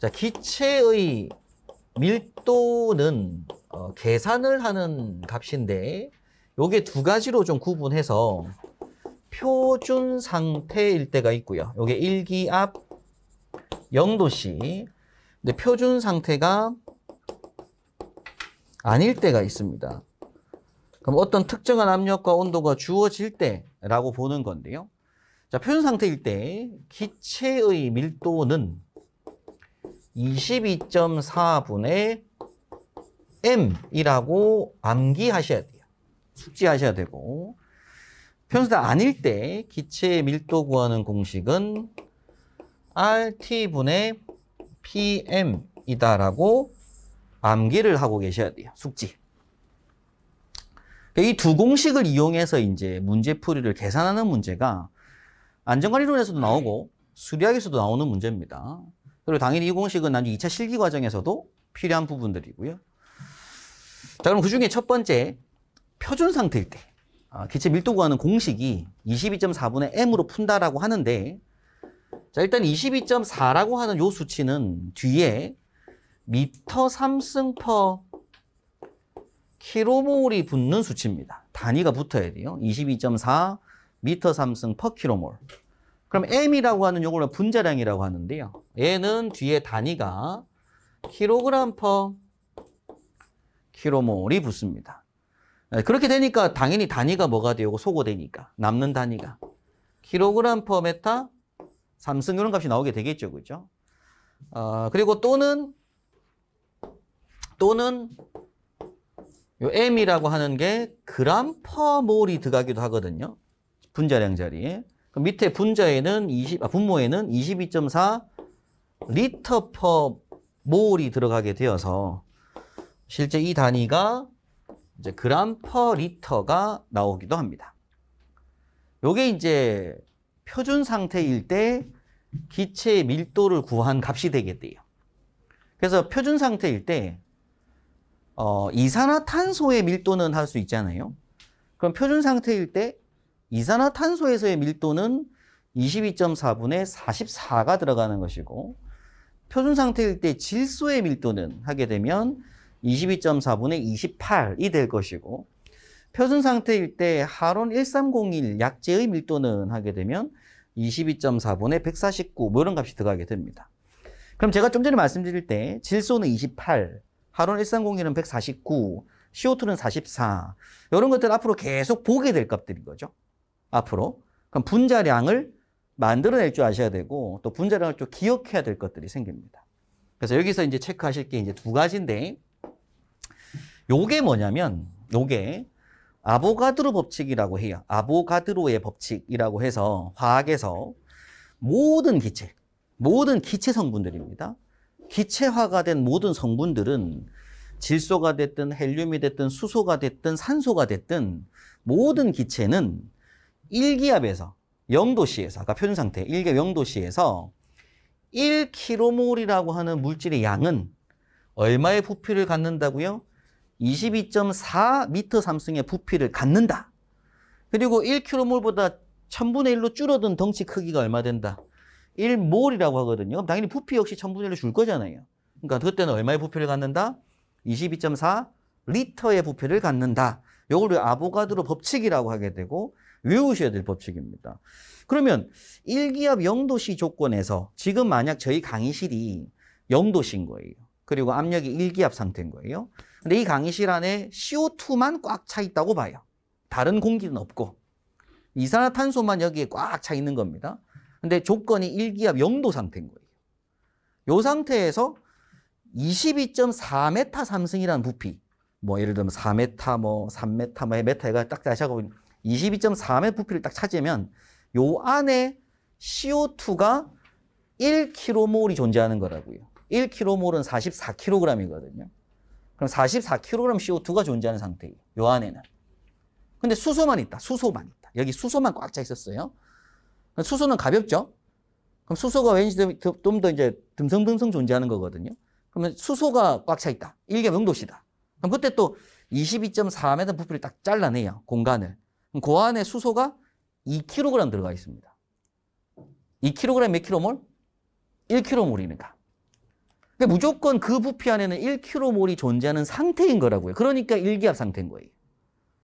자, 기체의 밀도는 어, 계산을 하는 값인데 요게 두 가지로 좀 구분해서 표준 상태일 때가 있고요. 요게 일기압 0도씨. 근데 표준 상태가 아닐 때가 있습니다. 그럼 어떤 특정한 압력과 온도가 주어질 때라고 보는 건데요. 자, 표준 상태일 때 기체의 밀도는 22.4분의 m이라고 암기하셔야 돼요. 숙지하셔야 되고 편수다 아닐 때 기체의 밀도 구하는 공식은 RT분의 PM이다라고 암기를 하고 계셔야 돼요. 숙지. 그러니까 이두 공식을 이용해서 이제 문제풀이를 계산하는 문제가 안정관리론에서도 나오고 수리학에서도 나오는 문제입니다. 그리고 당연히 이 공식은 나중에 2차 실기 과정에서도 필요한 부분들이고요. 자, 그럼 그 중에 첫 번째, 표준 상태일 때. 아, 기체 밀도 구하는 공식이 22.4분의 m으로 푼다라고 하는데, 자, 일단 22.4라고 하는 요 수치는 뒤에 미터 삼승 퍼 킬로몰이 붙는 수치입니다. 단위가 붙어야 돼요. 22.4 미터 삼승 퍼 킬로몰. 그럼 M이라고 하는 요걸 거 분자량이라고 하는데요. 얘는 뒤에 단위가 킬로그램 퍼 킬로몰이 붙습니다. 예, 그렇게 되니까 당연히 단위가 뭐가 되고 소고되니까 남는 단위가 킬로그램 퍼 메타 삼승 이런 값이 나오게 되겠죠. 그죠? 어, 그리고 또는 또는 요 M이라고 하는 게 그램 퍼 몰이 들어가기도 하거든요. 분자량 자리에. 그 밑에 분자에는 20, 아, 분모에는 22.4 리터 퍼 몰이 들어가게 되어서 실제 이 단위가 이제 그람 퍼 리터가 나오기도 합니다. 요게 이제 표준 상태일 때 기체의 밀도를 구한 값이 되게 돼요. 그래서 표준 상태일 때 어, 이산화탄소의 밀도는 할 수 있잖아요. 그럼 표준 상태일 때 이산화탄소에서의 밀도는 22.4분의 44가 들어가는 것이고 표준 상태일 때 질소의 밀도는 하게 되면 22.4분의 28이 될 것이고 표준 상태일 때 하론 1301 약재의 밀도는 하게 되면 22.4분의 149뭐 이런 값이 들어가게 됩니다. 그럼 제가 좀 전에 말씀드릴 때 질소는 28, 하론 1301은 149, CO2는 44 이런 것들 앞으로 계속 보게 될 값들인 거죠. 앞으로. 그럼 분자량을 만들어낼 줄 아셔야 되고 또 분자량을 좀 기억해야 될 것들이 생깁니다. 그래서 여기서 이제 체크하실 게 이제 두 가지인데 요게 뭐냐면 요게 아보가드로 법칙이라고 해요. 아보가드로의 법칙이라고 해서 화학에서 모든 기체, 모든 기체 성분들입니다. 기체화가 된 모든 성분들은 질소가 됐든 헬륨이 됐든 수소가 됐든 산소가 됐든 모든 기체는 1기압에서 0도씨에서 아까 표준 상태 1기압 0도씨에서 1키로몰이라고 하는 물질의 양은 얼마의 부피를 갖는다고요? 22.4m 삼승의 부피를 갖는다. 그리고 1키로몰보다 1000분의 1로 줄어든 덩치 크기가 얼마 된다? 1몰이라고 하거든요. 그럼 당연히 부피 역시 1000분의 1로 줄 거잖아요. 그러니까 그때는 얼마의 부피를 갖는다? 22.4 리터의 부피를 갖는다. 요걸 아보가드로 법칙이라고 하게 되고 외우셔야 될 법칙입니다. 그러면 1기압 0도씨 조건에서 지금 만약 저희 강의실이 0도씨인 거예요. 그리고 압력이 1기압 상태인 거예요. 근데 이 강의실 안에 CO2만 꽉 차 있다고 봐요. 다른 공기는 없고 이산화탄소만 여기에 꽉 차 있는 겁니다. 근데 조건이 1기압 0도 상태인 거예요. 요 상태에서 22.4m 삼승이라는 부피 뭐 예를 들면 4m 뭐 3m 뭐 메타가 딱 다시 하고 22.4m 부피를 딱찾으면요 안에 CO2가 1km이 존재하는 거라고요. 1km은 44kg이거든요. 그럼 44kg CO2가 존재하는 상태예요. 요 안에는. 근데 수소만 있다. 수소만 있다. 여기 수소만 꽉 차 있었어요. 수소는 가볍죠? 그럼 수소가 왠지 좀 더 이제 듬성듬성 존재하는 거거든요. 그러면 수소가 꽉 차 있다. 일개 명도시다. 그럼 그때 또 22.4m 부피를 딱 잘라내요. 공간을. 그 안에 수소가 2kg 들어가 있습니다. 2kg 몇 킬로몰? 1 k g 이니까 무조건 그 부피 안에는 1 k g 이 존재하는 상태인 거라고요. 그러니까 일기압 상태인 거예요.